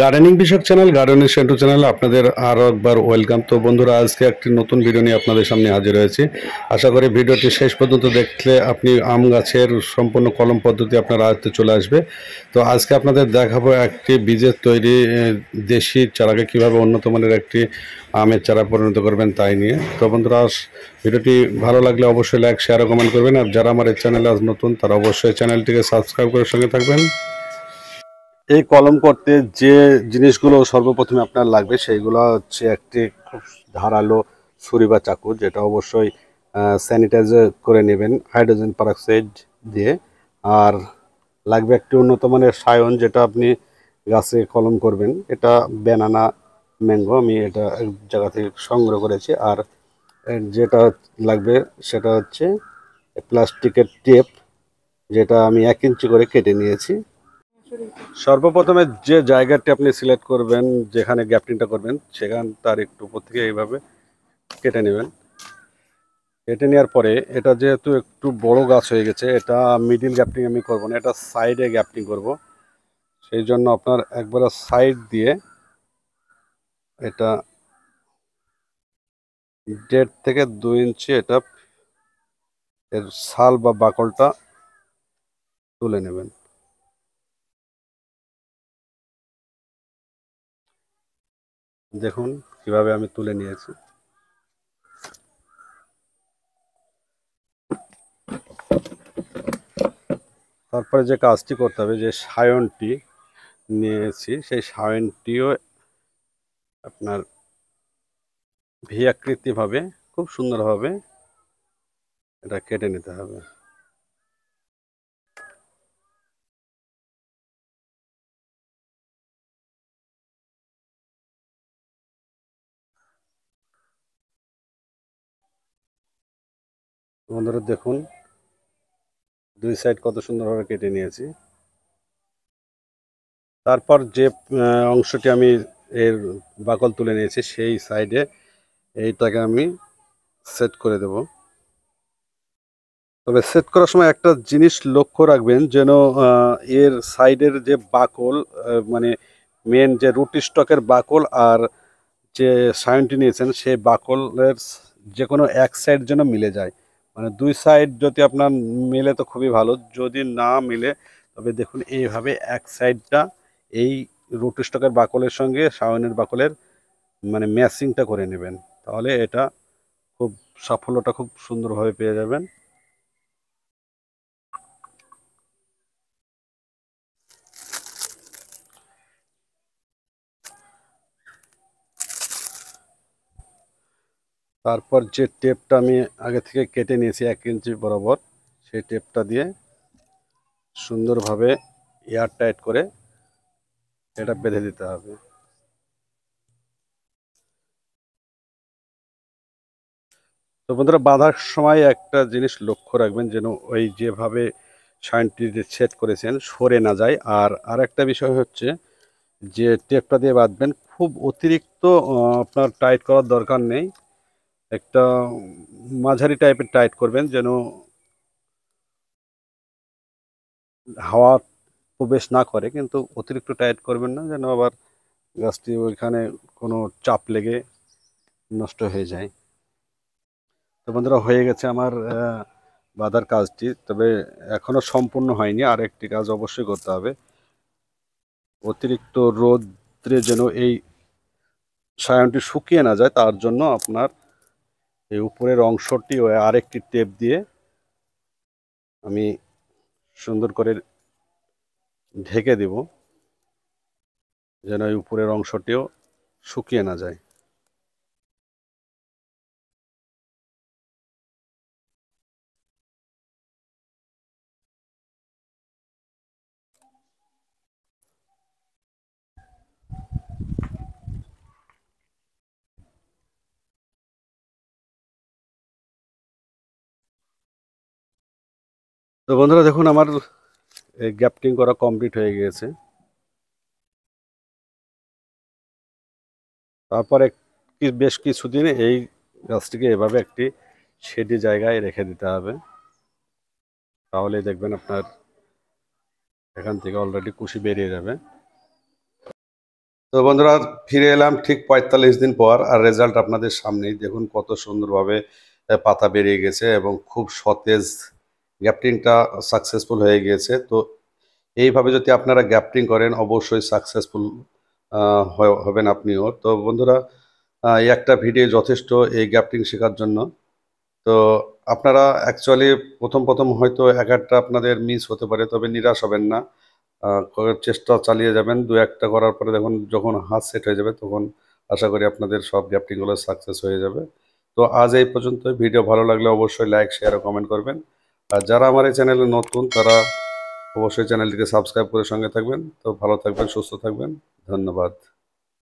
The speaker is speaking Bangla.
গার্ডেনিং বিষয়ক চ্যানেল গার্ডেনিং সেন্টু চ্যানেল আপনাদের আরও একবার ওয়েলকাম তো বন্ধুরা আজকে একটি নতুন ভিডিও নিয়ে আপনাদের সামনে হাজির হয়েছে আশা করি ভিডিওটি শেষ পর্যন্ত দেখলে আপনি আম গাছের সম্পূর্ণ কলম পদ্ধতি আপনার আয়ত্তে চলে আসবে তো আজকে আপনাদের দেখাবো একটি বীজের তৈরি দেশি চারাকে কীভাবে উন্নত মানের একটি আমের চারা পরিণত করবেন তাই নিয়ে তো বন্ধুরা ভিডিওটি ভালো লাগলে অবশ্যই লাইক শেয়ার কমেন্ট করবেন আর যারা আমার এই চ্যানেলে আজ নতুন তারা অবশ্যই চ্যানেলটিকে সাবস্ক্রাইব করে সঙ্গে থাকবেন এই কলম করতে যে জিনিসগুলো সর্বপ্রথমে আপনার লাগবে সেইগুলো হচ্ছে একটি খুব ধারালো ছুরি বা চাকু যেটা অবশ্যই স্যানিটাইজ করে নেবেন হাইড্রোজেন পারক্সাইড দিয়ে আর লাগবে একটি উন্নত মানের সায়ন যেটা আপনি গাছে কলম করবেন এটা ব্যানানা ম্যাঙ্গো আমি এটা এক জায়গা থেকে সংগ্রহ করেছি আর যেটা লাগবে সেটা হচ্ছে প্লাস্টিকের টেপ যেটা আমি এক ইঞ্চি করে কেটে নিয়েছি সর্বপ্রথমে যে জায়গাটি আপনি সিলেক্ট করবেন যেখানে গ্যাপটিংটা করবেন সেখান তার একটু উপর থেকে এইভাবে কেটে নেবেন কেটে নেওয়ার পরে এটা যেহেতু একটু বড় গাছ হয়ে গেছে এটা মিডিল গ্যাপটিং আমি করব না এটা সাইডে গ্যাপটিং করব সেই জন্য আপনার একবার সাইড দিয়ে এটা ডেড থেকে দু ইঞ্চি এটা এর শাল বা বাকলটা তুলে নেবেন দেখুন কিভাবে আমি তুলে নিয়েছি তারপরে যে কাজটি করতে হবে যে সায়নটি নিয়েছি সেই সায়নটিও আপনার ভি আকৃতিভাবে খুব সুন্দরভাবে এটা কেটে নিতে হবে বন্ধুরা দেখুন দুই সাইড কত সুন্দরভাবে কেটে নিয়েছি তারপর যে অংশটি আমি এর বাকল তুলে নিয়েছি সেই সাইডে এইটাকে আমি সেট করে দেব তবে সেট করার সময় একটা জিনিস লক্ষ্য রাখবেন যেন এর সাইডের যে বাকল মানে মেন যে রুটি স্টকের বাকল আর যে সায়নটি নিয়েছেন সেই বাকলের যে কোনো এক সাইড যেন মিলে যায় মানে দুই সাইড যদি আপনার মেলে তো খুবই ভালো যদি না মেলে তবে দেখুন এইভাবে এক সাইডটা এই স্টকের বাকলের সঙ্গে সাউনের বাকলের মানে ম্যাচিংটা করে নেবেন তাহলে এটা খুব সাফল্যটা খুব সুন্দরভাবে পেয়ে যাবেন তারপর যে টেপটা আমি আগে থেকে কেটে নিয়েছি এক ইঞ্চি বরাবর সেই টেপটা দিয়ে সুন্দরভাবে এয়ার টাইট করে এটা বেঁধে দিতে হবে তো বন্ধুরা বাঁধার সময় একটা জিনিস লক্ষ্য রাখবেন যেন ওই যেভাবে সাইনটি সেট করেছেন সরে না যায় আর আরেকটা বিষয় হচ্ছে যে টেপটা দিয়ে বাঁধবেন খুব অতিরিক্ত আপনার টাইট করার দরকার নেই একটা মাঝারি টাইপের টাইট করবেন যেন হাওয়া প্রবেশ না করে কিন্তু অতিরিক্ত টাইট করবেন না যেন আবার গাছটি ওইখানে কোনো চাপ লেগে নষ্ট হয়ে যায় তো বন্ধুরা হয়ে গেছে আমার বাঁধার কাজটি তবে এখনও সম্পূর্ণ হয়নি আর একটি কাজ অবশ্যই করতে হবে অতিরিক্ত রোদ্রে যেন এই সায়নটি শুকিয়ে না যায় তার জন্য আপনার এই উপরের অংশটি আরেকটি টেপ দিয়ে আমি সুন্দর করে ঢেকে দেব যেন এই উপরের অংশটিও শুকিয়ে না যায় তো বন্ধুরা দেখুন আমার গ্যাপটিং করা কমপ্লিট হয়ে গিয়েছে তারপরে বেশ কিছুদিন এই গাছটিকে এভাবে একটি শেডি জায়গায় রেখে দিতে হবে তাহলে দেখবেন আপনার এখান থেকে অলরেডি কুশি বেরিয়ে যাবে তো বন্ধুরা ফিরে এলাম ঠিক পঁয়তাল্লিশ দিন পর আর রেজাল্ট আপনাদের সামনেই দেখুন কত সুন্দরভাবে পাতা বেরিয়ে গেছে এবং খুব সতেজ গ্যাপটিংটা সাকসেসফুল হয়ে গিয়েছে তো এইভাবে যদি আপনারা গ্যাপটিং করেন অবশ্যই সাকসেসফুল হবেন আপনিও তো বন্ধুরা এই একটা ভিডিও যথেষ্ট এই গ্যাপটিং শেখার জন্য তো আপনারা অ্যাকচুয়ালি প্রথম প্রথম হয়তো এক একটা আপনাদের মিস হতে পারে তবে নিরাশ হবেন না চেষ্টা চালিয়ে যাবেন দু একটা করার পরে দেখুন যখন হাত সেট হয়ে যাবে তখন আশা করি আপনাদের সব গ্যাপটিংগুলো সাকসেস হয়ে যাবে তো আজ এই পর্যন্ত ভিডিও ভালো লাগলে অবশ্যই লাইক শেয়ার ও কমেন্ট করবেন আর যারা আমার এই চ্যানেলে নতুন তারা অবশ্যই চ্যানেলটিকে সাবস্ক্রাইব করে সঙ্গে থাকবেন তো ভালো থাকবেন সুস্থ থাকবেন ধন্যবাদ